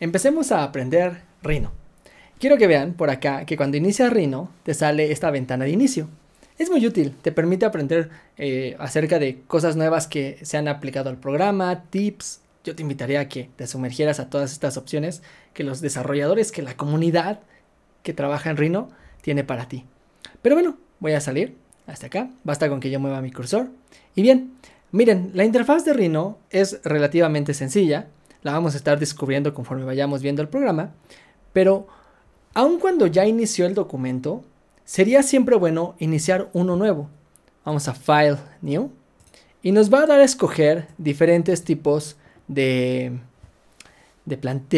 Empecemos a aprender Rhino. Quiero que vean por acá que cuando inicia Rhino te sale esta ventana de inicio. Es muy útil, te permite aprender eh, acerca de cosas nuevas que se han aplicado al programa, tips. Yo te invitaría a que te sumergieras a todas estas opciones que los desarrolladores, que la comunidad que trabaja en Rhino tiene para ti. Pero bueno, voy a salir hasta acá, basta con que yo mueva mi cursor. Y bien, miren, la interfaz de Rhino es relativamente sencilla, la vamos a estar descubriendo conforme vayamos viendo el programa, pero aun cuando ya inició el documento, sería siempre bueno iniciar uno nuevo. Vamos a File New y nos va a dar a escoger diferentes tipos de,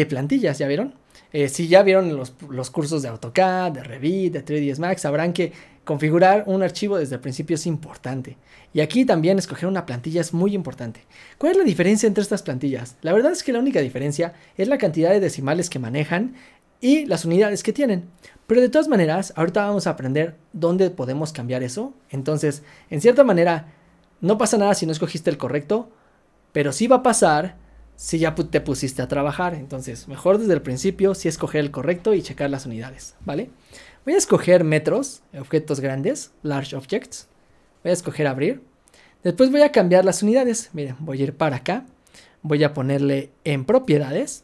plantillas, ¿ya vieron? Eh, si ya vieron los, los, cursos de AutoCAD, de Revit, de 3ds Max, sabrán que configurar un archivo desde el principio es importante. Y aquí también escoger una plantilla es muy importante. ¿Cuál es la diferencia entre estas plantillas? La verdad es que la única diferencia es la cantidad de decimales que manejan y las unidades que tienen. Pero de todas maneras, ahorita vamos a aprender dónde podemos cambiar eso. Entonces, en cierta manera, no pasa nada si no escogiste el correcto, pero sí va a pasar si ya te pusiste a trabajar. Entonces, mejor desde el principio si escoger el correcto y checar las unidades, ¿vale? Voy a escoger metros, objetos grandes, large objects. Voy a escoger abrir. Después voy a cambiar las unidades. Miren, voy a ir para acá. Voy a ponerle en propiedades.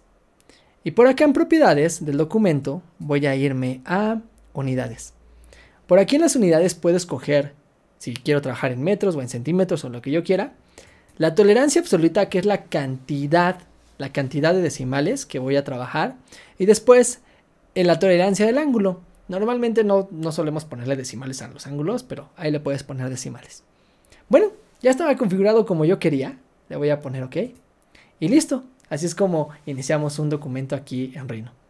Y por acá en propiedades del documento voy a irme a unidades. Por aquí en las unidades puedo escoger si quiero trabajar en metros o en centímetros o lo que yo quiera. La tolerancia absoluta, que es la cantidad, la cantidad de decimales que voy a trabajar. Y después, en la tolerancia del ángulo. Normalmente no, solemos ponerle decimales a los ángulos, pero ahí le puedes poner decimales. Bueno, ya estaba configurado como yo quería. Le voy a poner OK. Y listo. Así es como iniciamos un documento aquí en Rhino.